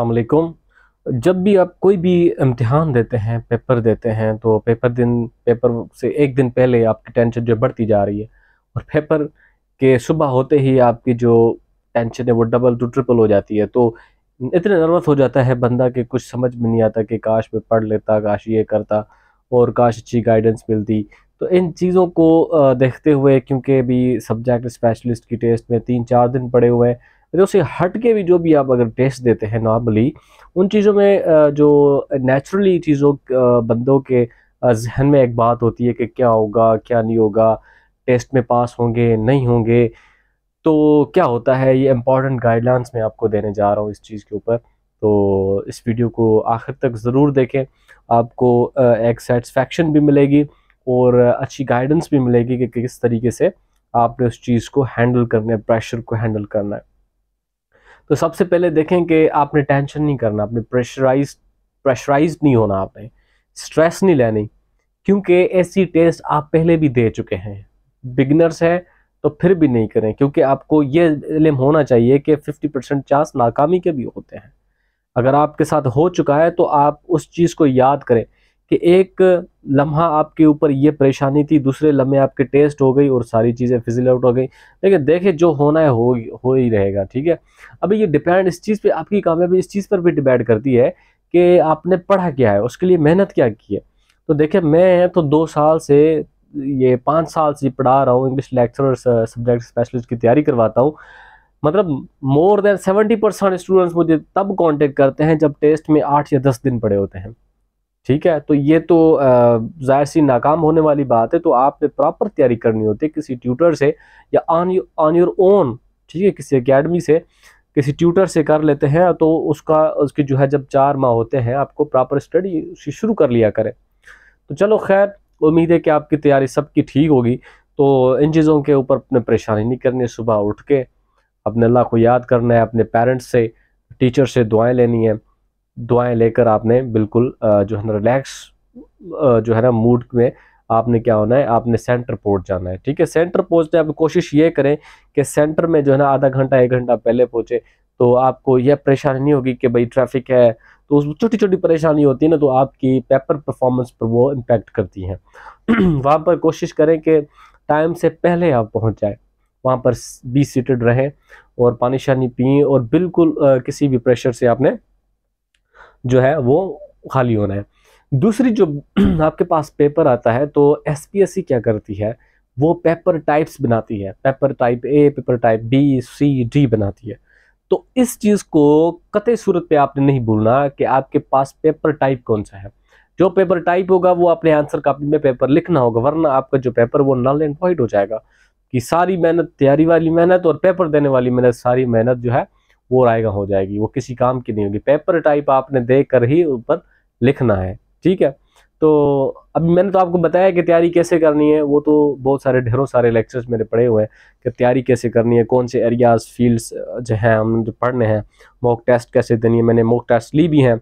अलकुम जब भी आप कोई भी इम्तहान देते हैं पेपर देते हैं तो पेपर दिन पेपर से एक दिन पहले आपकी टेंशन जो बढ़ती जा रही है और पेपर के सुबह होते ही आपकी जो टेंशन है वो डबल टू ट्रिपल हो जाती है तो इतने नर्वस हो जाता है बंदा कि कुछ समझ में नहीं आता कि काश मैं पढ़ लेता काश ये करता और काश अच्छी गाइडेंस मिलती तो इन चीज़ों को देखते हुए क्योंकि अभी सब्जेक्ट स्पेशलिस्ट की टेस्ट में तीन चार दिन पड़े हुए हैं यानी तो उसे हट के भी जो भी आप अगर टेस्ट देते हैं नॉर्मली उन चीज़ों में जो नेचुरली चीज़ों बंदों के जहन में एक बात होती है कि क्या होगा क्या नहीं होगा टेस्ट में पास होंगे नहीं होंगे तो क्या होता है ये इम्पॉर्टेंट गाइडलाइंस मैं आपको देने जा रहा हूँ इस चीज़ के ऊपर तो इस वीडियो को आखिर तक ज़रूर देखें आपको एक सेटिस्फेक्शन भी मिलेगी और अच्छी गाइडेंस भी मिलेगी कि किस तरीके से आपने उस चीज़ को हैंडल करना है प्रेशर को हैंडल करना है तो सबसे पहले देखें कि आपने टेंशन नहीं करना आपने प्रेशराइज प्रेशराइज नहीं होना आपने स्ट्रेस नहीं लेनी क्योंकि ऐसी टेस्ट आप पहले भी दे चुके हैं बिगनर्स है तो फिर भी नहीं करें क्योंकि आपको ये इलम होना चाहिए कि 50 परसेंट चांस नाकामी के भी होते हैं अगर आपके साथ हो चुका है तो आप उस चीज़ को याद करें कि एक लम्हा आपके ऊपर ये परेशानी थी दूसरे लम्हे आपके टेस्ट हो गई और सारी चीज़ें फिजिल आउट हो गई लेकिन देखे जो होना है हो हो ही रहेगा ठीक है अभी ये डिपेंड इस चीज़ पे आपकी कामयाबी इस चीज़ पर भी डिपेंड करती है कि आपने पढ़ा क्या है उसके लिए मेहनत क्या की है तो देखिए मैं तो दो साल से ये पाँच साल से पढ़ा रहा हूँ इंग्लिश लेक्चर सब्जेक्ट स्पेशलिस्ट की तैयारी करवाता हूँ मतलब more than seventy percent students मुझे तब कांटेक्ट करते हैं जब टेस्ट में आठ या दस दिन पड़े होते हैं ठीक है तो ये तो ज़ाहिर सी नाकाम होने वाली बात है तो आपने प्रॉपर तैयारी करनी होती है किसी ट्यूटर से या ऑन ऑन योर ओन ठीक है किसी अकेडमी से किसी ट्यूटर से कर लेते हैं तो उसका उसकी जो है जब चार माह होते हैं आपको प्रॉपर स्टडी उसी शुरू कर लिया करें तो चलो खैर उम्मीद है कि आपकी तैयारी सबकी ठीक होगी तो इन चीज़ों के ऊपर अपने परेशानी नहीं करनी सुबह उठ के अपने अल्लाह को याद करना है अपने पेरेंट्स से टीचर से दुआएँ लेनी है दुआएं लेकर आपने बिल्कुल जो है ना रिलैक्स जो है ना मूड में आपने क्या होना है आपने सेंटर पहुंच जाना है ठीक है सेंटर पहुंचते आप कोशिश ये करें कि सेंटर में जो है ना आधा घंटा एक घंटा पहले पहुंचे तो आपको यह परेशानी नहीं होगी कि भाई ट्रैफिक है तो उस छोटी छोटी परेशानी होती है ना तो आपकी पेपर परफॉर्मेंस पर वो इम्पेक्ट करती हैं वहाँ पर कोशिश करें कि टाइम से पहले आप पहुँच जाए वहाँ पर बी सीटेड रहें और पानी शानी पिए और बिल्कुल किसी भी प्रेशर से आपने जो है वो खाली होना है दूसरी जो आपके पास पेपर आता है तो एस क्या करती है वो पेपर टाइप्स बनाती है paper type A paper type B C D बनाती है तो इस चीज़ को कतई सूरत पे आपने नहीं भूलना कि आपके पास पेपर टाइप कौन सा है जो पेपर टाइप होगा वो आपने आंसर कापी में पेपर लिखना होगा वरना आपका जो पेपर वो नल एंड वाइट हो जाएगा कि सारी मेहनत तैयारी वाली मेहनत और पेपर देने वाली मेहनत सारी मेहनत जो है वो रायगा हो जाएगी वो किसी काम की नहीं होगी पेपर टाइप आपने दे कर ही ऊपर लिखना है ठीक है तो अभी मैंने तो आपको बताया कि तैयारी कैसे करनी है वो तो बहुत सारे ढेरों सारे लेक्चर्स मेरे पढ़े हुए हैं कि तैयारी कैसे करनी है कौन से एरियाज फील्ड्स जो हैं हम जो पढ़ने हैं मॉक टेस्ट कैसे देनी है मैंने मॉक टेस्ट ली भी हैं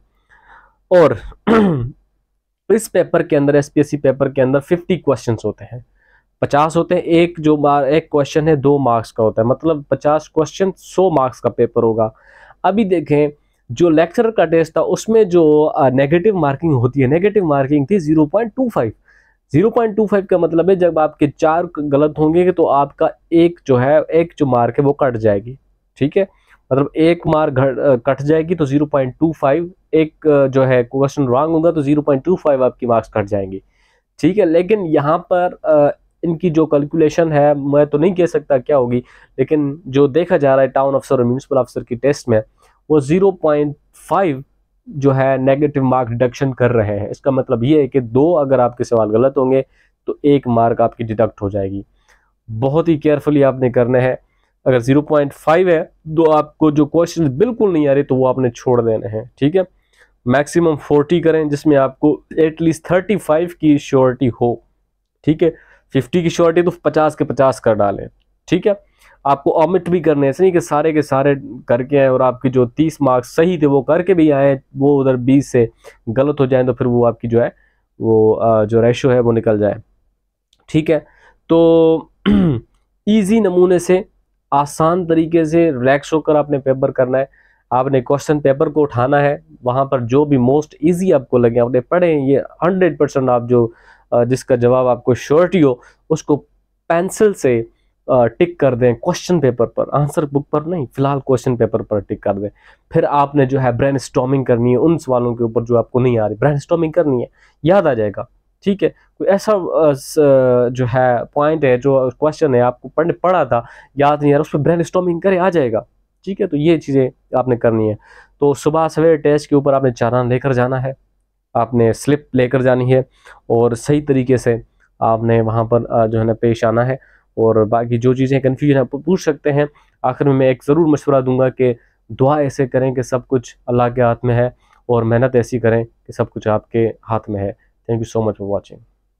और इस पेपर के अंदर एस पेपर के अंदर फिफ्टी क्वेश्चन होते हैं पचास होते हैं एक जो बार एक क्वेश्चन है दो मार्क्स का होता है मतलब पचास क्वेश्चन सौ मार्क्स का पेपर होगा अभी देखें जो लेक्चर का टेस्ट था उसमें जो नेगेटिव मार्किंग होती है नेगेटिव मार्किंग थी zero point two five zero point two five का मतलब है जब आपके चार गलत होंगे तो आपका एक जो है एक जो मार्क है वो कट जाएगी ठीक है मतलब एक मार्क कट जाएगी तो जीरो पॉइंट टू फाइव एक जो है क्वेश्चन रॉन्ग होगा तो जीरो पॉइंट टू फाइव आपकी मार्क्स कट जाएंगी ठीक है लेकिन यहाँ पर इनकी जो कैलकुलेशन है मैं तो नहीं कह सकता क्या होगी लेकिन जो देखा जा रहा है टाउन अफसर और म्यूनसिपल अफसर की टेस्ट में वो जीरो पॉइंट फाइव जो है नेगेटिव मार्क डिडक्शन कर रहे हैं इसका मतलब ये है कि दो अगर आपके सवाल गलत होंगे तो एक मार्क आपकी डिडक्ट हो जाएगी बहुत ही केयरफुली आपने करना है अगर 0.5 है तो आपको जो क्वेश्चन बिल्कुल नहीं आ रहे तो वो आपने छोड़ देने हैं ठीक है मैक्सिमम 40 करें जिसमें आपको एटलीस्ट 35 की श्योरिटी हो ठीक है फिफ्टी की श्योरिटी तो पचास के पचास कर डालें ठीक है आपको ऑमिट भी करने ऐसे नहीं कि सारे के सारे करके आए और आपकी जो तीस मार्क्स सही थे वो करके भी आए वो उधर बीस से गलत हो जाए तो फिर वो आपकी जो है वो जो रेशो है वो निकल जाए ठीक है तो ईजी नमूने से आसान तरीके से रिलैक्स होकर आपने पेपर करना है आपने क्वेश्चन पेपर को उठाना है वहाँ पर जो भी मोस्ट इजी आपको लगे आपने पढ़े ये हंड्रेड परसेंट आप जो जिसका जवाब आपको श्योरिटी हो उसको पेंसिल से टिक कर दें क्वेश्चन पेपर पर आंसर बुक पर नहीं फिलहाल क्वेश्चन पेपर पर टिक कर दें फिर आपने जो है ब्रेन स्टॉमिंग करनी है उन सवालों के ऊपर जो आपको नहीं आ रही ब्रेन स्टॉमिंग करनी है याद आ जाएगा ठीक है कोई ऐसा जो है पॉइंट है जो क्वेश्चन है आपको पढ़ने पढ़ा था याद नहीं आ रहा उस पर ब्रेन स्टॉमिंग करे आ जाएगा ठीक है तो ये चीज़ें आपने करनी है तो सुबह सवेरे टेस्ट के ऊपर आपने चारान लेकर जाना है आपने स्लिप लेकर जानी है और सही तरीके से आपने वहाँ पर जो है ना पेश आना है और बाकी जो चीज़ें कन्फ्यूजन आप पूछ सकते हैं आखिर में मैं एक ज़रूर मशवरा दूंगा कि दुआ ऐसे करें कि सब कुछ अल्लाह के हाथ में है और मेहनत ऐसी करें कि सब कुछ आपके हाथ में है thank you so much for watching